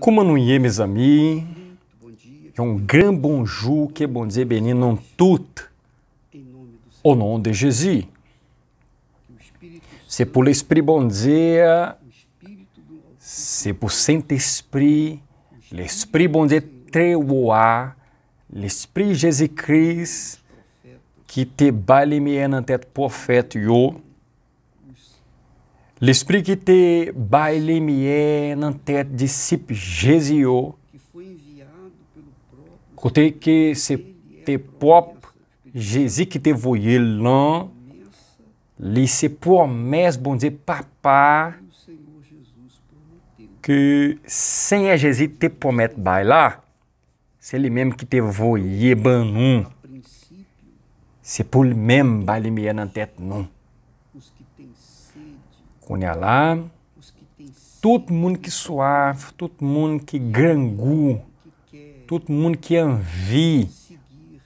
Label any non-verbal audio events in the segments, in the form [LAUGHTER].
Como não é, mes amis? É um grande bonjour que bom dizer beni não tudo, Au nome de Jesus? C'est por l'esprit bon dia, c'est por Saint-Esprit, l'esprit bon dia trevoa, l'esprit Jésus-Christ, que te balimien en profeta, prophète yo te L'expliquité bailemienne tête disciple Jésus, côté que te pop Jésus qui te voyé là, se promesses, bon Dieu, papa, que a Jésus te promet bailar, c'est lui-même qui te voyé, ben non. C'est pour lui-même bailemienne en tête, non lá, todo mundo que suave, todo mundo que grangu, todo mundo que anvi,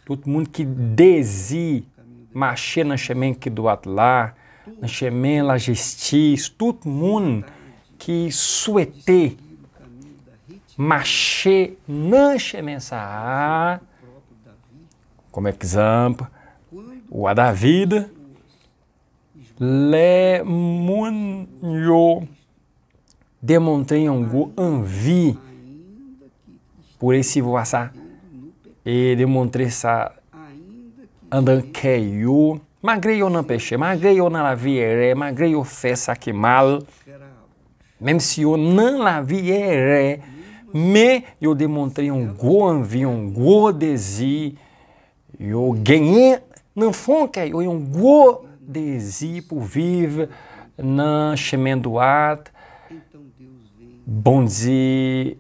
todo mundo que desi, machê na chemen que do lá, na chemen la gestis, todo mundo que suete, machê na chemen saá, como é exemplo, o a da vida, Lemunho de Montanhangu Anvi por esse voaçá e de Montressa Andanqueio magrei ou não peixe magrei ou não la vieré magrei ou fessa que mal même si eu não la me eu demontrei um go anvi um go desi eu ganhei não fonca eu um go des pour vivre dans chemin então droit. Bon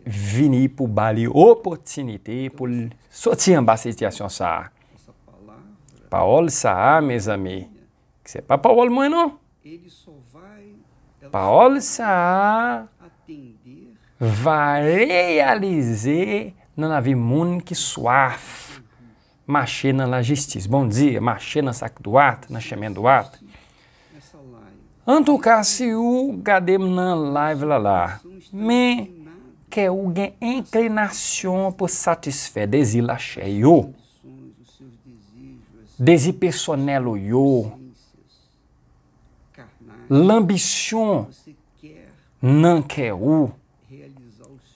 vini pour bali oportunidade pour sortir en bas situation ça. Paola ça, mes amis. C'est é pas Paola moi não? Paola ça vai realizar na vida mundo que suave machina la justiça. Bom dia, machina sacduata, nascemenduata. În tot cazul, gadem na live la la. Me que alguém inclinação por satisfazer desilache eu. Desipersonelo eu. L'ambição não quer o.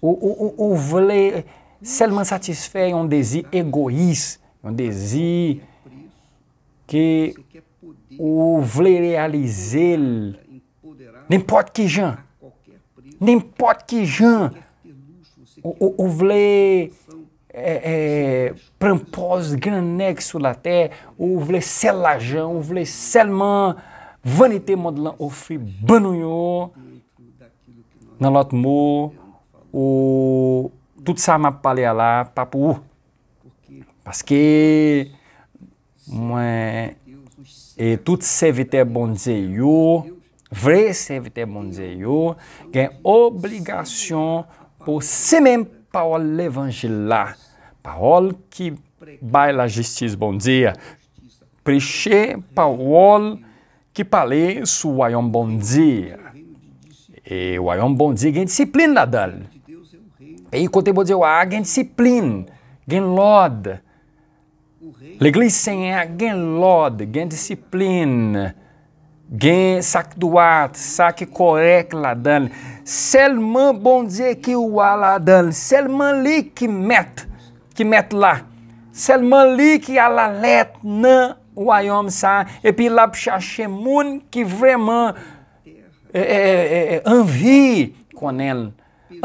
O, o, o, o vle, seulement satisfait um desejo egoísta de zi ke ou vle realize nempot ki jan nempot ki jan ou vle eh, eh, prempos granek sou la te ou vle sel la jan ou vle selman vanite mod lan ofri banon yo nan lot mou ou tout sa map pale ala papou ou Parce que mwen e tout servite bonze yo, vre servite bonze yo, gen obligasyon pou se men parol l'Evangil la, parol ki bay la jistis bonze, preche parol ki pale sou wayon bonze. E wayon bonze gen disipline la dal. E yi kote bonze wak gen disipline, gen lode, L'eglis senye a gen lode, gen disipline, gen sak duat, sak korek la dan. Selman bon ze ki wala dan, selman li ki met, ki met la. Selman li ki ala let nan wayom sa, epi lap chache moun ki vreman anvi kon el,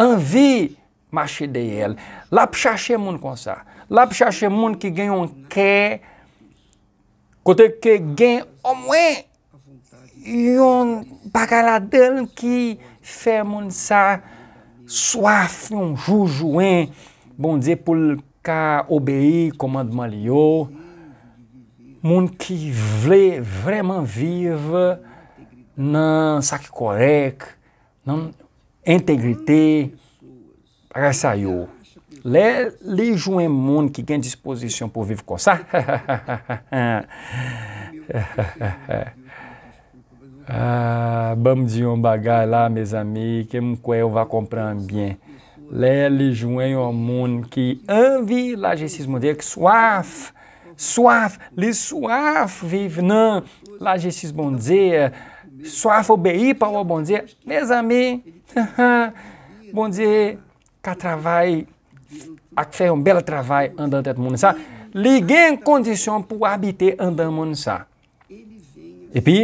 anvi machi de el. Lap chache moun kon sa, La pi chache moun ki gen yon kè, kote ki gen o mwen yon pagaladan ki fè moun sa swaf yon joujouen. Bon dize pou l ka obeyi komand mal yo, moun ki vle vreman vive nan sakikorek, nan entegrite, pagal sa yo. le li jwen moun ki gen disposisyon pou viv ko sa ha ha ha ha ha ha ha ha ha ha bam di yon bagay la mez ami kem kwe ou va kompran bien le li jwen yon moun ki anvi la jesis moun dek suaf suaf li suaf viv nan la jesis moun dek suaf ou beyi pa ou moun dek mez ami ha ha moun dek ka travay ak fè yon bela travay an dan tet moun sa, li gen kondisyon pou abite an dan moun sa. Epi,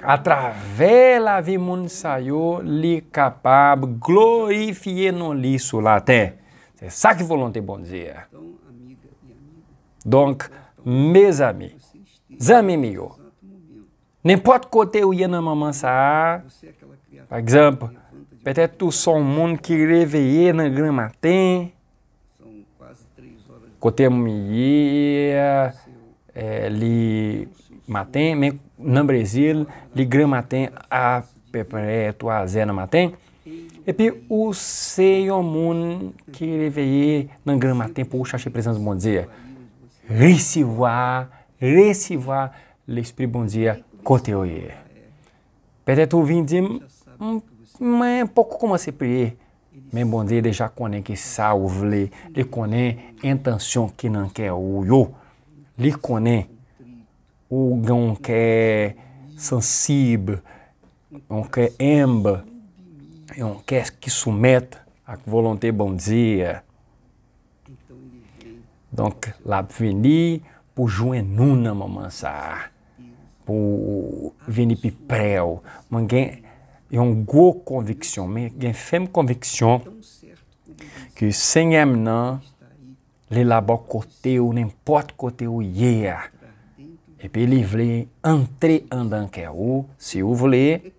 atrave la vi moun sa yo, li kapab glorifiye non li sou laten. Sa ki volante bonze ya. Donk, me zami, zami mi yo, ne pot kote ou ye nan moun sa a, pa gizamp, petè tou son moun ki reveye nan gran maten, Cotemia, é, li matem, nambrezil, li gran matem, a pepre, a zena matem. E pi o seiomun que ele veio na gran matem pou chache prezans bom dia. Reciva, reciva l'esprit bom dia kote oye. Peut-être ou vindim, mas pouco como se prier. Membondê dia konen ki que ouvle, li konen intansyon ki nan quer ou yo, li konen ou gan ke sensib, que ke emba, yon ke ki soumet a volonté bondia. Donk la vini pou jwen nou nan maman sa, pou vini pi prew, man é um go conviction, mais une ferme conviction que Seigneur maintenant, les là-bas côté ou n'importe côté où hier, et puis il voulait entrer en dans ou, si vous voulez,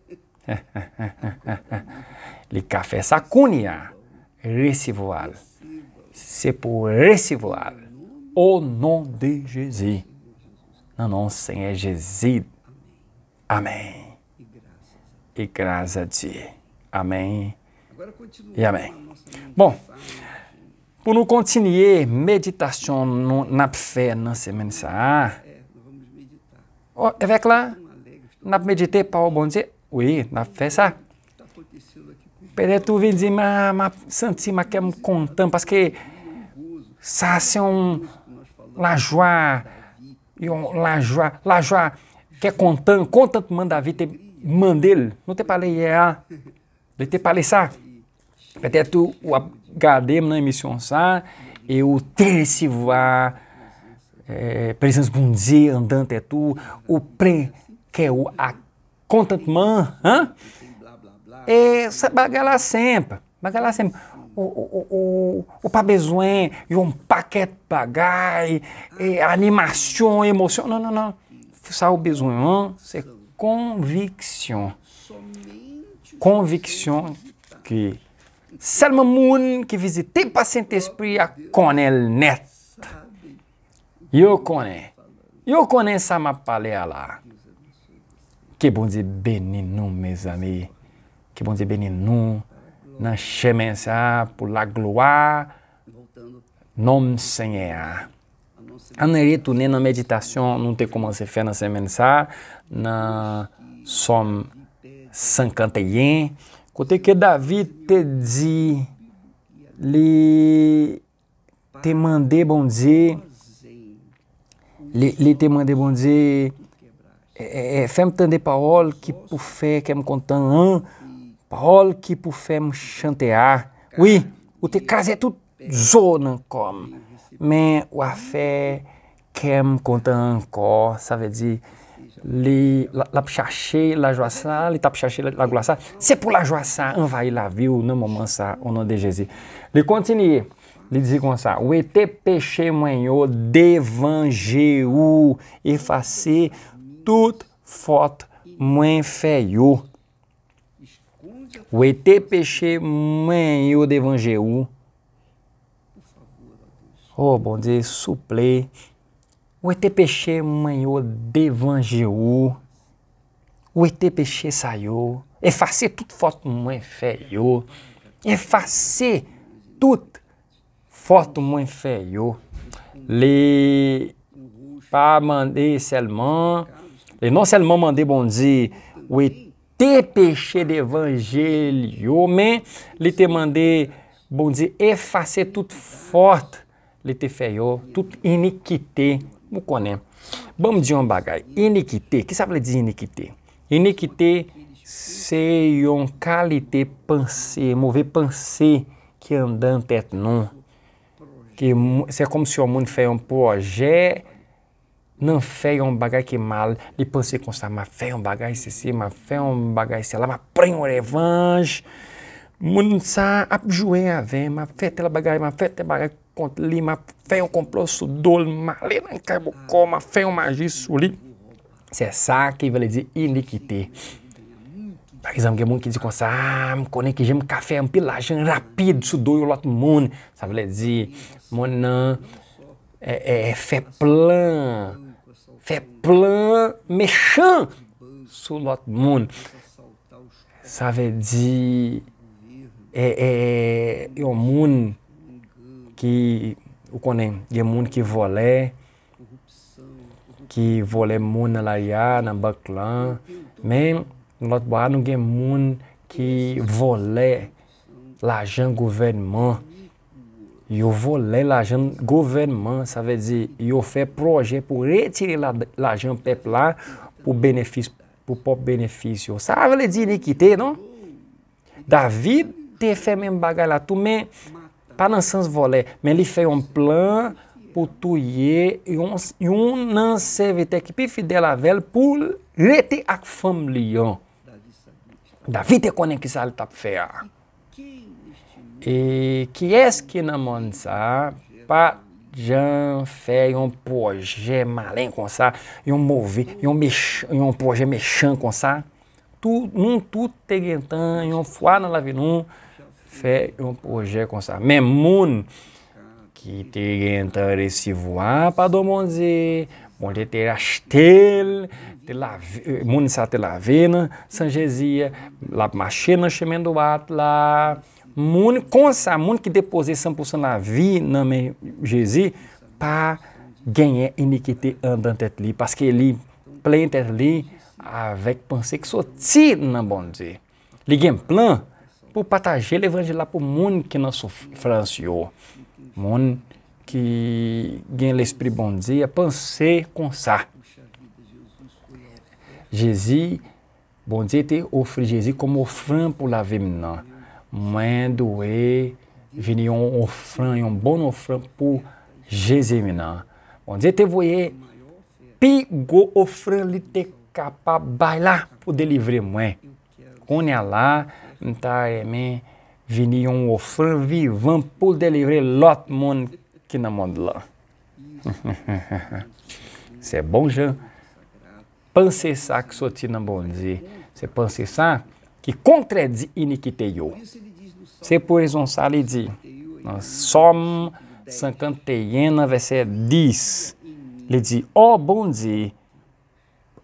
le café sacunia recevoir. C'est pour recevoir au nom de Jésus. Não, não, Senhor Jesus. Amém e graça a Amém e amém. Bom, por não continuar meditação na fé na semaine É, Oh, avec là, nap méditer pas bon dizer, oui, na fé sa. Tá Pere tu vem dizer, mas Santíssima quer me tá contando, parce que ça c'est un la joie, lajoar on, la joie, la quer contar, conta, manda a vida, mandel, nou te pale ye a, nou te pale sa, pe te tu, gade m nan emisyon sa, e ou tere si va, e, prezans bunze, andan te tu, ou pre, ke ou a kontant man, an, e sa bagala sempa, bagala sempa, ou pa bezwen, yon paket bagay, e animasyon, emosyon, nan nan nan, sa ou bezwen an, se, Conviction. Conviction que Selma Moon que visitei paciente esprit a Conel Net. Eu conheço, Eu conheço essa mapalea lá. Que bom de beninu meus amigos. Que bom de beninu Na chemensa por la gloire. Nom Senhor. Anerito, né, na meditação, não tem como se fazer na semana, nan som 50 yen. Kote ke Davide te di, li te mande bonde, li te mande bonde, e, e, e, fem tande paol ki pou fe kem kontan an, paol ki pou fem chantea. Oui, ou te kaze tout zonan kom, men wafè kem kontan an ko, sa ve di, Li lap chache la jwa sa, li tap chache la gula sa. Se pou la jwa sa, an vaye la vi ou nan mouman sa, ou nan dejezi. Li kontinie, li dizi kon sa. Ou e te peche mwen yo devanje ou, e fase tout fote mwen feyo. Ou e te peche mwen yo devanje ou. Ou bon deje suplei. Ou e te peche mwen yo devanje yo. Ou e te peche sa yo. E fase tout fote mwen fe yo. E fase tout fote mwen fe yo. Le pa mande selman. Le nan selman mande bonzi. Ou e te peche devanje yo. Ou men li te mande bonzi. E fase tout fote li te fe yo. Tout inikite yo. dizer um bagai. Iniquité. que sabe dizer iniquité? Iniquité seion calité pansé. Mover pansé que andante et non. Que é como se o mundo fez um projeto não fez um bagay que mal, ele pensei com ça, mas fez um bagay ceci, mas fez um bagay se lá, mas prende o revanche, mas sa abjué a ver, mas fez aquela bagay, mas fez aquela bagay, kont li ma feyo komplo so do li, ma le nan kay bokò, ma feyo majis so li, se sa ki vele di inikite. Pakizan mke moun ki di konsa, a, ah, mkonek je mka fey, mpila jen rapide so do yo lot moun, sa vele di, moun nan, e, eh, e, eh, fe plan, fe plan me chan, so lot moun. Sa ve di, e, e, eh, yo moun, ki, ou konen, gen moun ki vole, ki vole moun nan la ya, nan bak lan, men, lot ba anou gen moun ki vole la jen gouvenman. Yo vole la jen gouvenman, sa vezi, yo fe proje pou retiri la jen pepla pou benefis, pou pop benefis yo. Sa vele di inikite, non? David te fe men bagay la tou, men... Pa nan sans vole, men li fè yon plan pou tou ye yon nan seve te ki pi fide la vel pou lete ak fam li yon. Davite konen ki sa li tap fè a. E kyes ki nan moun sa pa jan fè yon pwoje malen kon sa, yon mouvi, yon pwoje mechan kon sa. Non tout te gen tan, yon fwa nan la vi nou. Fè yon pojè kon sa. Men moun ki te gen ta resivwa pa do moun zi, moun te te rastel, euh, moun sa te lave nan san jezi, la machè nan chemendo bat, la moun kon sa, moun ki te pose san pou san lavi nan men jezi, pa genye enikite an dan tet li, paske li pley entet li, avek panse ki so ti nan moun zi. Li gen plan, Por Patagel evangelar por mundo que nos franciou. Mundo que ganha l'esprit bom dia, pensei com sa. Jesus, bom dia, te offre Jesus como ofrande por la vie maintenant. Mãe doer, venir um ofrande, um bom ofrande por Jesus maintenant. Bom dia, te pigo pigou li te capaz bailar por deliver mãe. Olha lá, mta eme viniyon ofran vivan pou delivre lot moun ki nan moun la. Se bon jan, panse sa ki soti nan bon di. Se panse sa, ki kontre di inikite yo. Se pou eson sa, li di, som sankante yen nan ve se dis. Li di, o oh, bon di,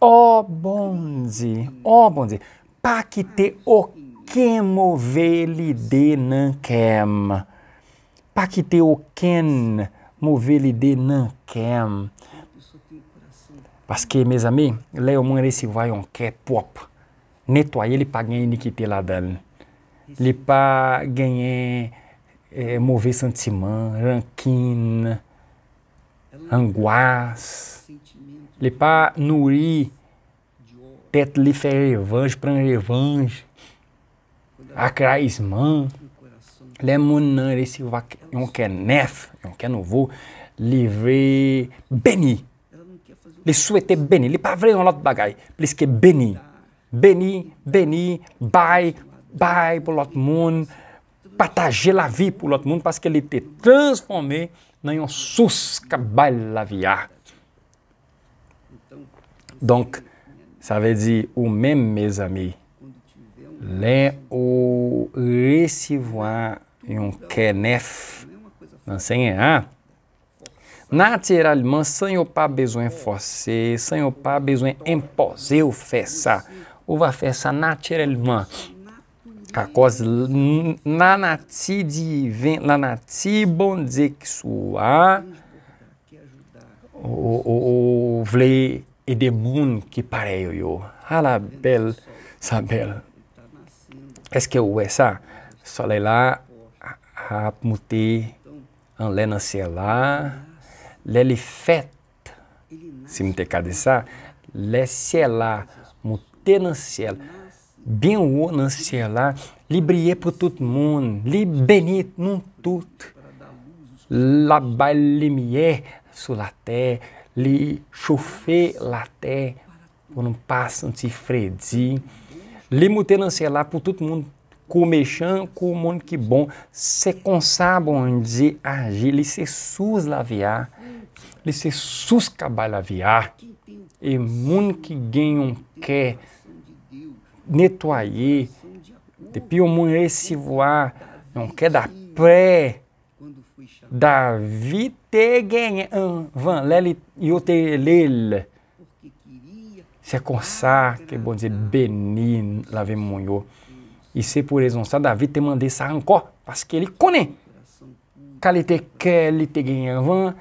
o oh, bon di, o oh, bon di, pa ki te ok quem veli de não quem. Paquite o ken moveli de não quem. Parce não mes amis, là, au moins, si vous un cœur propre, nettoyer, il pas gagner iniquité là-dedans. Il pas gagner eh, mauvais sentiments, rancune, angoisse. Il pas nourrir, tête, lhe faire revanche, prendre revanche. Accra Les gens ont un neuf, un nouveau, livré, béni. Ils souhaitaient béni. Ils pas vrai dans l'autre bagaille. Plus que béni. Béni, béni, bye, bye pour l'autre monde. Partager la vie pour l'autre monde parce qu'elle était transformée dans une source qui a la vie. Donc, ça veut dire, ou même mes amis, Le ou resivwa yon kenef. Nan senye an. Nater alman san yo pa bezwen fose. San yo pa bezwen empoze ou fesa. Ou va fesa nater alman. Ka koz nanati bon zek suwa. Ou vle edemoun ki pareyo yo. Hala bel sa bel. Es que essa solela rapmuti anlena ciela lelifet simtecadessa lesiela se ciela bem o na ciela libriê por todo mundo li benit num tut la balimier su la terre li chauffer la terre por um passo se fredir Limutenancelar é para todo mundo. Comexam, com mundo que bom. Se consabam de agir, lhe se sus laviar, lhe se sus cabal laviar. E mundo que ganham quer nettoyer, de pio mundo esse voar, não quer dar pré. Davi te ganha, van, lele e o te lele. Se kon sa ke bonzi beni lave moun yo. I se pou rezon sa David te mande sa anko. Paske li kone. Kalite ke li te genye van.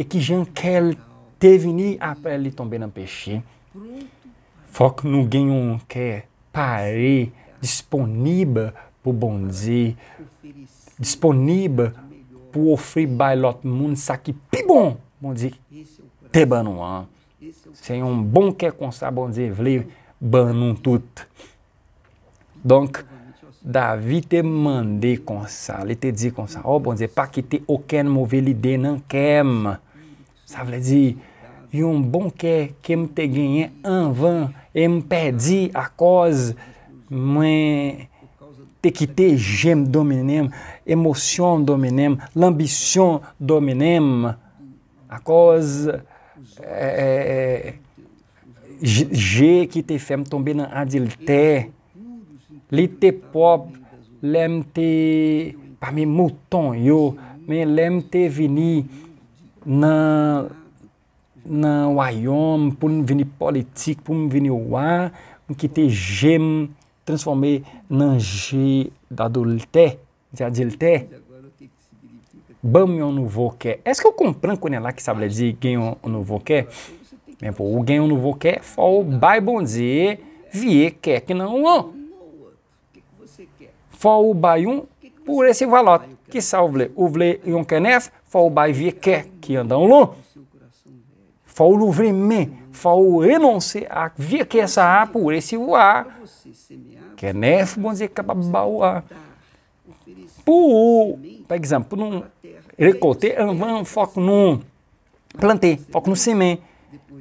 E ki jen ke li te vini apre li tombe nan pechi. Fok nou genyon ke pari disponib pou bonzi. Disponib pou ofri bay lot moun sa ki pi bon. Bonzi te banou an. Se yon bon kè kon sa, bon zè, vle ban nou tout. Donk, Davi te mande kon sa, le te di kon sa. Oh, bon zè, pa ki te oken mouveli de nan kem. Sa vle di, yon bon kè kem te genyen anvan, e mpè di akòz mwen te ki te jem domenem, emosyon domenem, lambisyon domenem, akòz... Euh, euh, euh, je ki te fem tombe nan adilte, li te pop, lem te, pa mi mouton yo, men lem te vini nan wayon, pou m vini politik, pou m vini wan, ki te jem transforme nan je dadolte, di adilte, bamion nouveau quer. é ce qu'on comprend qu'on est là que ça veut dire gain nouveau quer? Mais pour o gain nouveau quer, faut bai bon dizer vier quer que não an. o bai um por esse valor que salve o vle yon kenef, faut bai vier quer que andam long. Faut l'ouvrement, faut renoncer à vier essa a por esse voar. Kenef bon dizer que babauá pour, par exemple, pour nous récolter, foco no planter, foco no semente.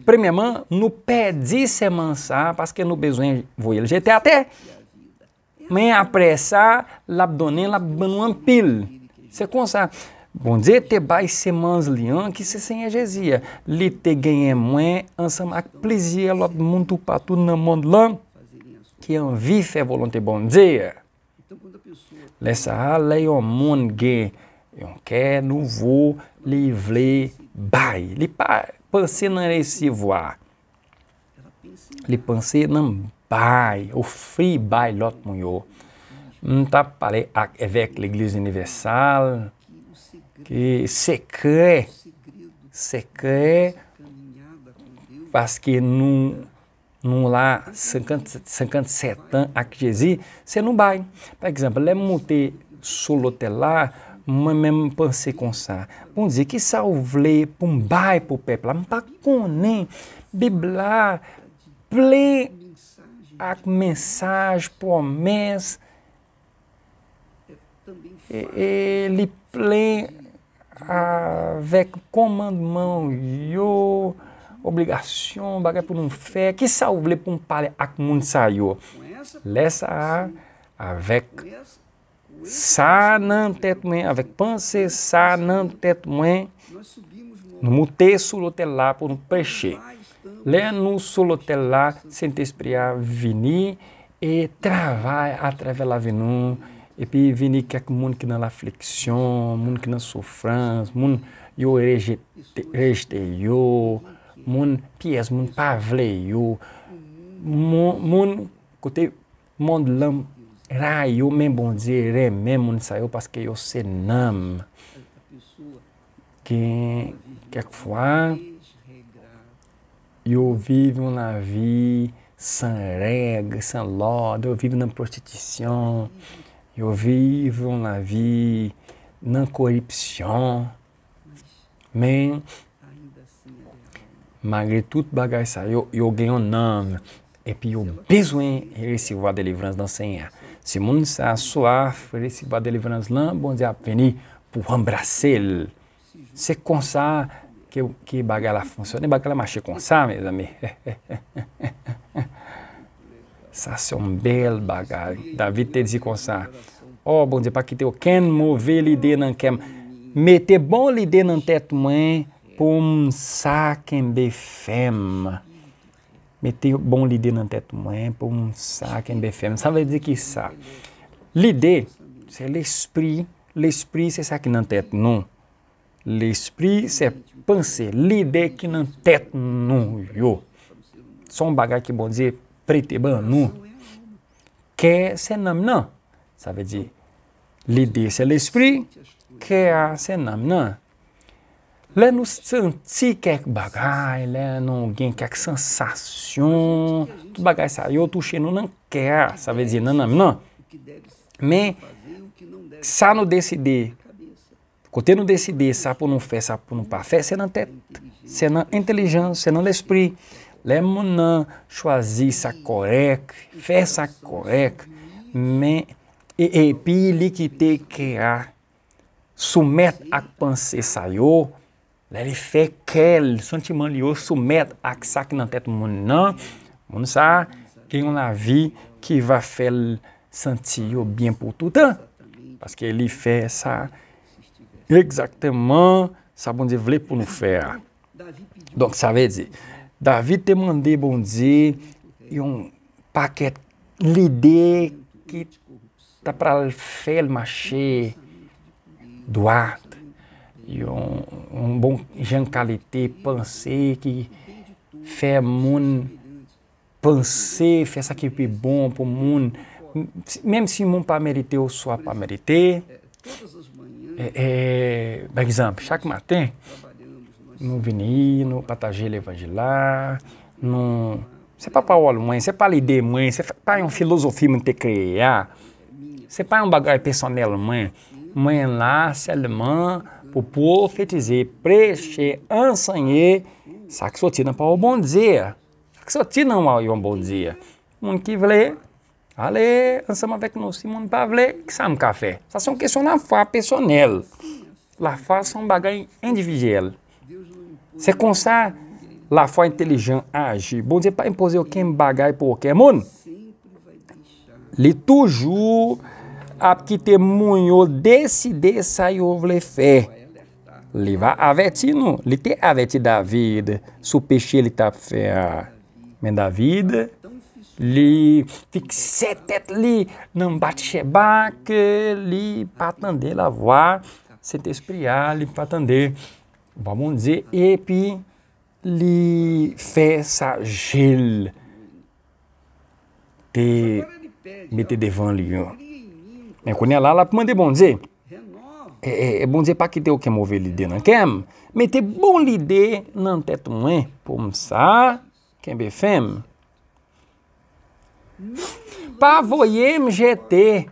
Premièrement, no pé de ça ah, parce que no besoin vou le jeter à terre. Mais après ça, l'a donné, l'a donné en te bai semence lian que c'est sem Jésus. Li te gagné moins ensemble avec plaisir l'autre monde tout na mão le monde là qui envie é faire é volonté bom dia Lè sa a lè yon moun gen yon kè nou vou li vle bay. Li panse nan lè si vwa. Li panse nan bay. Ou fri bay lot moun yo. Mta pale ak evek l'Iglise Universal. Ki sekre. Sekre. Paske nou... num lá 57 aqui você não vai. Por exemplo, le monter solotelá, l'hôtel lá, moi-même penser comme ça. Vamos dizer que ça voulait pour me bail pour peuple, me pas connaît Bible lá plein ak mensagem, promessa. Ele plein avec commandement yo obligação, baga por um fé que salve por um pou a pale saiu moun a a Lè sa não sa nan a mwen, panse sa nan tèt mwen, nou moutè sou por la pou nou peche. Lè nou sou lotè la, sent espria vini, e travay atreve la e epi vini que moun ki nan l'afliksyon, moun ki nan soufrans, moun yo rejete, rejete yo, moun piyez, moun pavle yo, moun, moun, kote, moun lam, ray yo men bondze, re men moun sayo, paske yo se nam. Ken, kek fwa, yo vive moun la vi, san reg, san lode, yo vive nan prostitisyon, yo vive moun la vi, nan koripsyon, men, magre tout bagay sa, yo genyon nan, epi yo bezwen resi wade livrans nan senya. Se moun sa soaf, resi wade livrans nan, bonze apeni pou ambrasele. Se konsa ke bagay la fonsone, bagay la mache konsa, mè zami. Sa se un [LAUGHS] bel bagay. Davide te dizi konsa, o oh, bonze, pa ki te yo ken mouve li de nan kem, me te bon li de nan tet mwen, pou moun sa ken be fèm. Metè yon bon lide nan tèt mwen, pou moun sa ken be fèm. Sa vè di ki sa. Lide, se l'espri, l'espri se sa ken nan tèt nou. L'espri se panse, lide ken nan tèt nou yo. Son bagay ki bon dize prete ban nou. Kè se nam nan. Sa vè di, lide se l'espri, kè se nam nan. Lè nou senti kek lê no alguém gen que sensação, tout bagay sa yo touche nou nan quer, sabe dizer nan não não. Men, sa no deside, kote no deside sa pou nou fè, sa pou nou pa fè, se nan tèt, se nan intelijans, se nan l'esprit. Lè moun nan choisi sa korek, fè sa korek, me, e pi, li que te kè a, soumet a panse sa Lè li fè kel, santi man li yo sou mèd ak sa ki nan tèt moun nan, moun sa, ke yon la vi ki va fè lè santi yo byen pou toutan, paske li fè sa, egzakteman sa bonze vle pou nou fè a. Donk sa vezi, da vi te mande bonze, yon pa kèt li de ki ta pral fè lè ma chè do a, e um, um bom jancalité, pensé, que fé mon penser, fé ça que é bom pro mon, Mesmo se mon pas mérité ou só pas mérité. É, é, por exemplo, chaque matin, no Vini, no Patagelho Evangelar, no... Você para Paulo, mãe, você para lider, mãe, você para tá uma filosofia muito criar, você para um bagulho personal, mãe, mãe lá, se é alemã, o prophétiser, preche, enseigner, ça que sortit pas au o dia, ça que sortit dans un bon dia. Moun qui voulait, allez, ensemble avec nous, se moun vê que sabe um café. Ça c'est une question de foi personnelle. La fa c'est un bagage individuel. C'est la foi inteligente agir. Bon Dieu pas imposer aucun bagage pour aucun monde. Li toujou ap ki te moun yo deside sa yo vle fe. li va aveti nou, li te aveti davide, sou peche li ta fe a men davide, li fik setet li nan bat che bak, li patande la vwa, se te espri a, li patande, ba moun dize, epi li fe sa jel te mete devan li yon. Men konye la, la pman de moun dize, É, é, é, bom dizer para tem o que mover lhe não né? quer meter bom lhe não teto não é quem be fem pavoiem gt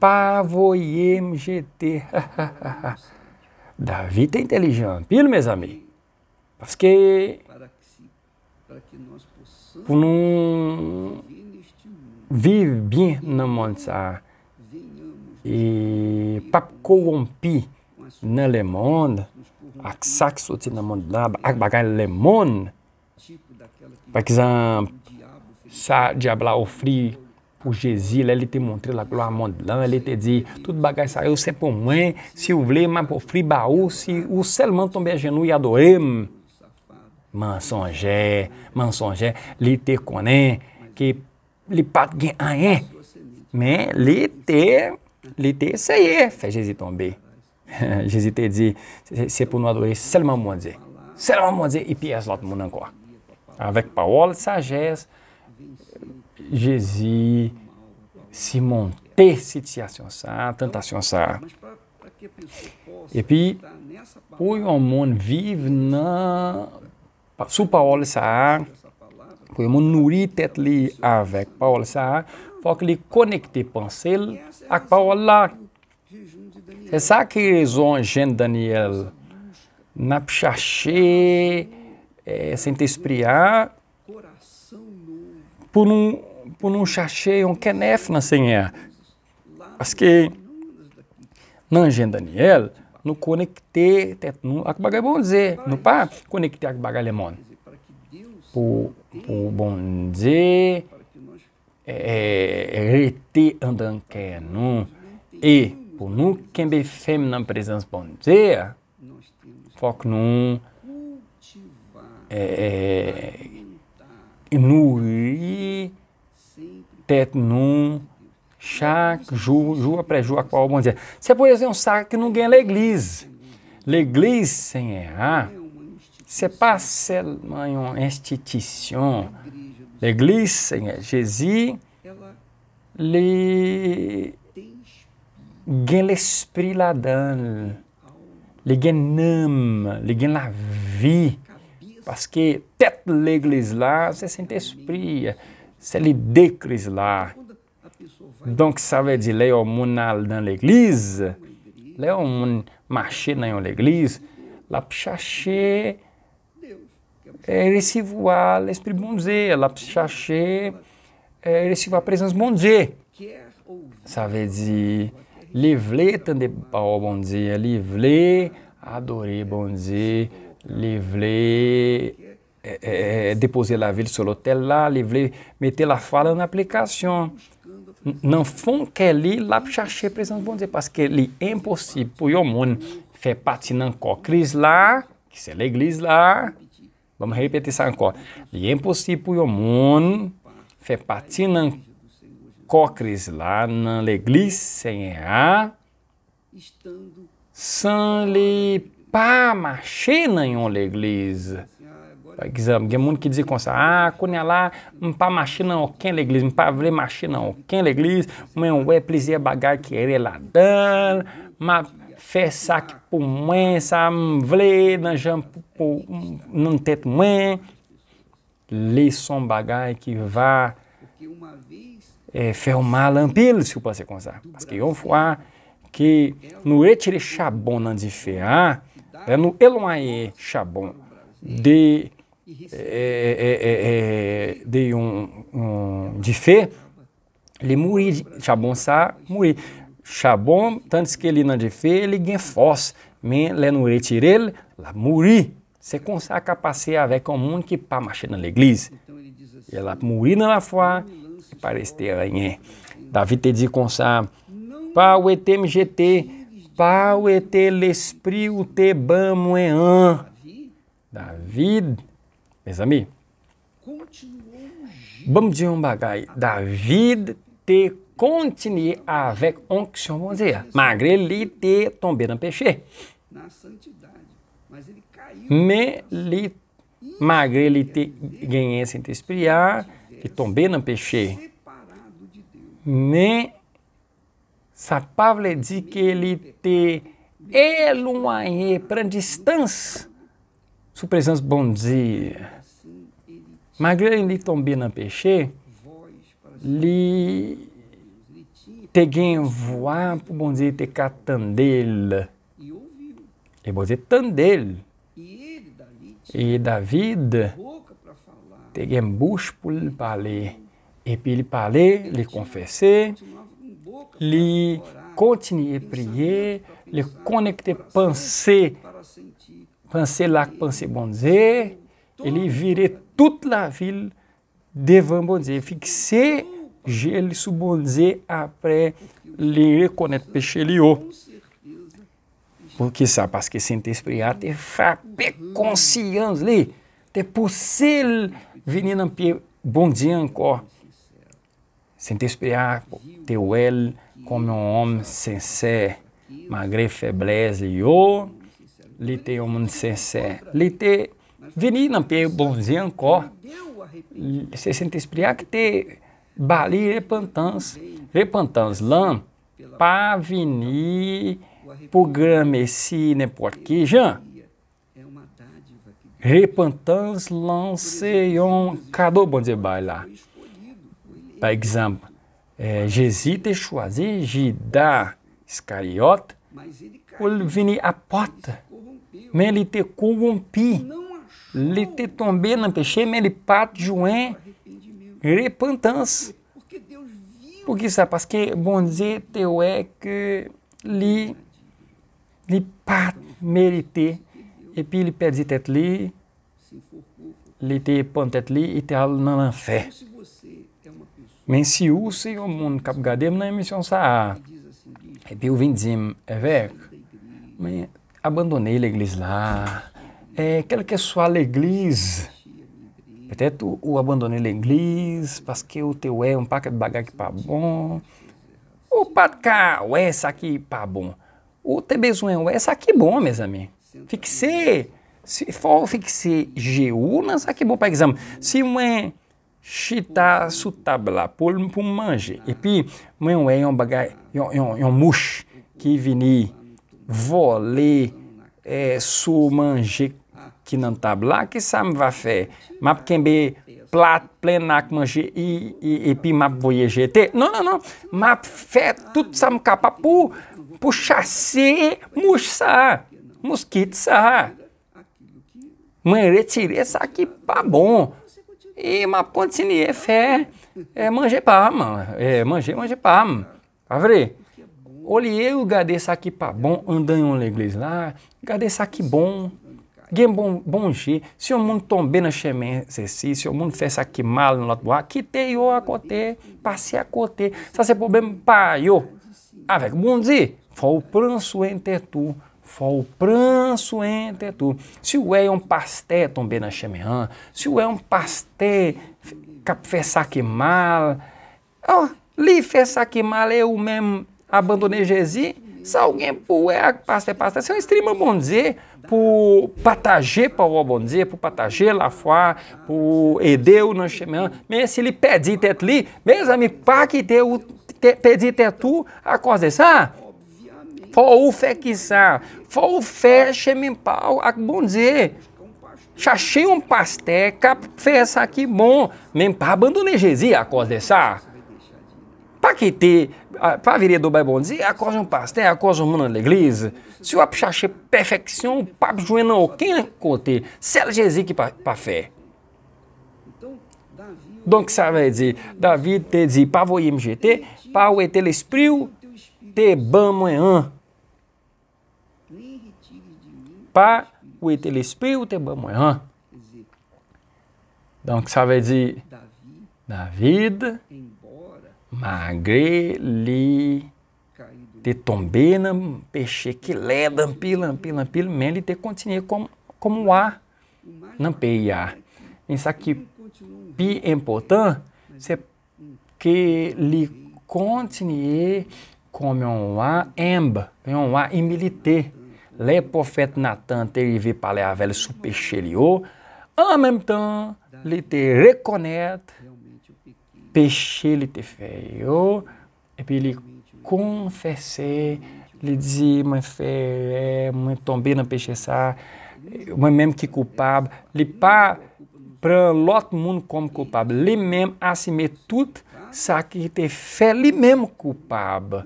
pavoiem gt [LAUGHS] Davi é inteligente pelo meus amigos porque para que nós possamos viver bem no mundo. E pap korompi nan le moun, ak sak soti nan moun de lan, ak bagay le moun, pakizan sa diabla ofri pou Jezi, le li te montre la glo a moun de lan, le li te di, tout bagay sa yo se pou mwen, si ou vle, map ofri ba ou, si ou selman tombe a jenou, ya do em, monsonje, monsonje, li te konen, ki li pat gen anye, men, li te konen, Li te, se ye, fe Jezi tombe. [LAUGHS] Jezi te di, se pou nou adoe selman moun ze. Selman moun ze, i pi es lot moun anko. Awek paol sajez, Jezi si moun te sitiasyon sa, tentasyon sa. E pi, pou yon moun vive nan, sou paol sa, pou yon moun nouri tet li avek paol sa, pou yon moun vive nan, pour qu'il connecte pensée à parole C'est ça que Zon Jean Daniel n'a cherché é, eh, Saint-Esprit pour nous pour nous chercher um kenef na Senhor. Parce que na Jean Daniel, no conecter, no akbagai bom dizer, no pas conecter akbagai lemon. o pour dizer, rete é, é, é, andanque nun e por nu kembe femina presence bonzea foco num é, nu e tet num chá ju ju apre ju qual bom dia se por exemplo um saco que não ganha l'église l'église sem errar passa passe uma instituição l'église, Jésus, les Gelesprit é la donne, les gennem, les gen la vie, parce que tête l'église là, c'est Saint-Esprit, c'est l'idée Christ là. Donc ça veut dire, les hommes dans l'église, les hommes marcher dans l'église, la chercher e eh, resivwa l'esprit bonze, lap chache, e resivwa prezans bonze. Sa ve di, livle tan de pao bonze, livle, adore bonze, livle, depose la vil sol hotel la, livle, mette bon eh, eh, la fala nan aplikasyon. Nan fon ke li, lap chache prezans bonze, paske li emposib pou yo moun fe pati nan kokriz la, ki se le gliz la, Vamos repetir isso agora. parte fepatinan cocris lá na igreja sem a sem pa machina em leglis. Exame, que muito que dizer com ah, quando é lá, um pa machina o quem leglis, um pa vre machina o é leglis, um é prazer bagar que ele lá dan, mas fesak pou mwen sa m vle, nan jan pou nan tet mwen. Li son bagay ki va e, fè ou mal anpil si ou pase kon sa. Paske yon fwa ki nou etire chabon nan di fè, la nou elwaye chabon de, e, e, de yon, yon di fè, li mouri, chabon sa mouri. Chabon, tanto que ele não de fe, ele genfos, men le no retirel, la muri. Você consegue capacitar avec comum que pa marcher na igreja. Então assim, e ela muri na la foi e parece ter anhé. Davi te dit comme ça, pa o ETMGT, pa o et l'esprit ou te o moen. David, meus amigos, vamos dizer um bagulho. Davi te continuer avec onction, vamos dizer, magrelité, tomber dans péché. Mais li, magrelité, gagner sem t'expriar, ah, e tomber dans péché. Mais ça pavle que qu'il était éloigné, assim para distância. Sua presença, bom dia. Magrelité, tomber dans péché, li Teguém voar pro bonzê te catandela. E ouviu. E bonzir tandel. E ele da vida. E da Boca pra falar. e buspul palê. E pili palê, lhe confessé. Lhe continuer prier. Lhe conecter pensée. Pensée lá que pensée bonzê Ele vire toute la ville devant bonzir. Fixer je li subonze apre li rekonet pechelio, li sabe? Pouke sa? Paske Saint-Esprit a te frappe konsyans li, te puse l vini nan pie bondi anko. Saint-Esprit a te wel como um homem sensè, magre feblez li yo, li te um homem sensè. Li te vini nan pie bondi anko. Se sente esprit que te Bali Repantans, Repantans Lam, Pavini, Pugramessi Nepotki, Jean. Repantans Lanceon bom Bondebai baila. Par exemplo, é, eh, Jesi Texuazi Jidá Iscariota, Olvini Apota, Melite Corrompi, Lite Tombe Nampechê, Melipato joen repentance. Porque sabe? Parce que bon Dieu te é que lhe lhe pat mérité e puis ele perdit tête li, ele te pan tête li e te al nan l'enfer. Então, é men si ou se yon moun kap gade m nan emisyon sa a, epi assim, ou vin dizim, evek, é men abandone l'eglis la, e kelke swa l'eglis, E tet, ou abandone lènglis, paske ou te wè, ou mpaka baga ki pa bon, ou patka wè sa ki pa bon. Ou te bezwen wè sa ki bon, me zami. Fi ki se, fi ki se je unan sa ki bon pa egzama. Si mwen chita sou tabla, poul mpou manje. Epi, mwen wè yon baga, yon mouch ki vini vole eh, sou manje, que não tá lá, que ça vai va mas quem kembe plat plein manje e, e, e puis map voyager. Não, não, não. Map fé tudo ça capa capable pour pour chasser mouche mosquito ça. Mãe, retirei isso aqui pra bom. E ma continue fé, é manger pa mano. É manger, manger pa mano. Tá Olhei o gadê aqui pa bom, andando na igreja lá. Gadê aqui bom. Gen bonji, bon se yo moun tombe nan chemen se si, se yo moun fese akimal nan lot bo a, ki te yo akote, pa se akote. Sa se poubem pa yo avek moun zi, fò ou pransou ente tou, fò ou pransou ente tou. Se yo wè yon paste tombe nan chemen an, se yo wè yon paste kap fese akimal, li fese akimal e yo mèm abandoneje zi, Se alguém puder pasta é pasta, se um streamer bom dizer, por patager para o bom dizer, por patager lá por edeu não chama mas se ele pedir tetli, mesmo me pá que deu pedir tetu, a coisa essa for o fé que sa, for o fé pau, a ah, bom dizer. Chachei um pasté, cap fez aqui bom, nem para abandonar Jesus a coisa essa para que ter, para vereador Baibondes, e a coisa não passa, tem a coisa humana da igreja? Se o pichache perfeição, o papo juê não, quem conter? Se ela que para fé. Então, que sabe dizer? Davi te diz, para o IMGT, para o Etelesprio, te an Para o Etelesprio, te an. Então, que sabe dizer? Da vida magreli, te tombena, né? peixe que ledam, pilam, pilam, pilam, meli te continue como, como a, não peia. Isso aqui, hum, pi important, se hum. que li continue como um a emba, um a imilité. Hum. Le prophète Nathan te rive parler avec le sous péché ao mesmo tempo il te reconhece. peche li te feyo, epi li konfese, li dizi, mwen fe, mwen tombe nan peche sa, mwen menm ki koupab, li pa pran lot moun kom koupab, li menm asime tout, sa ki te fe li menm koupab,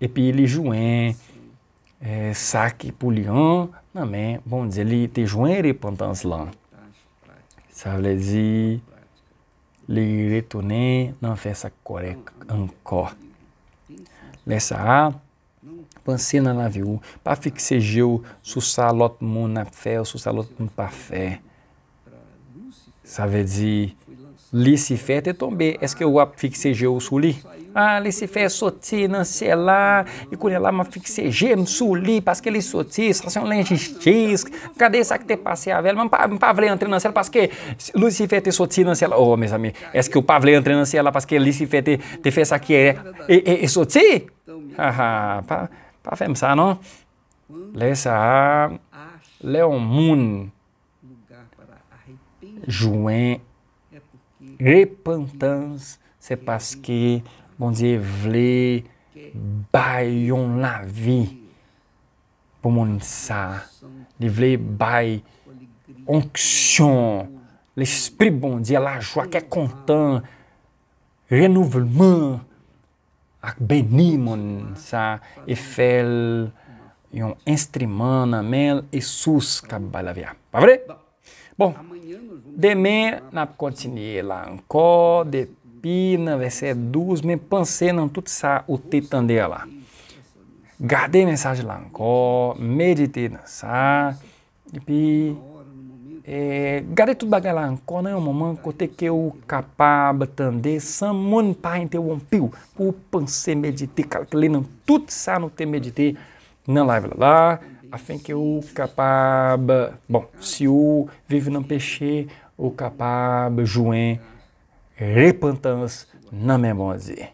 epi li jwen, sa ki pou li an, nan men, bon dizi, li te jwen repantans lan. Sa li dizi, li li re tonen nan fe sa kore an ko. Le sa a, pan se nan avi ou, pa fik se je ou sou sa lot moun ap fe ou sou sa lot moun pa fe. Sa ve di, li si fe te ton be, eske ou ap fik se je ou sou li. a li se fe sot si nan se la, e koune la ma fik se jem sou li, paske li sot si, sa se yon len jistis, kade sa ki te pase a vel, man pa vle an tre nan se la, paske li se fe te sot si nan se la, o, mes amin, eske ou pa vle an tre nan se la, paske li se fe te fe sa ki, e sot si, aha, pa fem sa non, le sa, le o moun, jwen, repantans, se paske, bon diye vle bay yon lavi pou moun sa, di vle bay onksyon, l'espri bon diye lajwa ke kontan, renouvelman ak beni moun sa, e fel yon enstriman nan men, e sus kab bay lavi a, pa vre? Bon, demen nap kontinye la, anko det, pina, vai ser duas, me pensei não tudo sa o titandê lá. Gardei mensagem lá, meditei na sa, e pi, é, gardei tudo bagai lá, ancó, né, mamãe, cote que o capaba tandê, samun pai em então, teu ompio, o pensei meditei, calculei não tudo sa no te meditei, não live lá, afim que o capaba, bom, se o vive não peixe, o capaba, joen, repentamos na memória.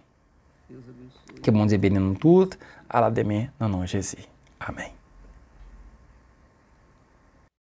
Que bom dia, benino tudo, ala de mim, no nome de Jesus. Amém.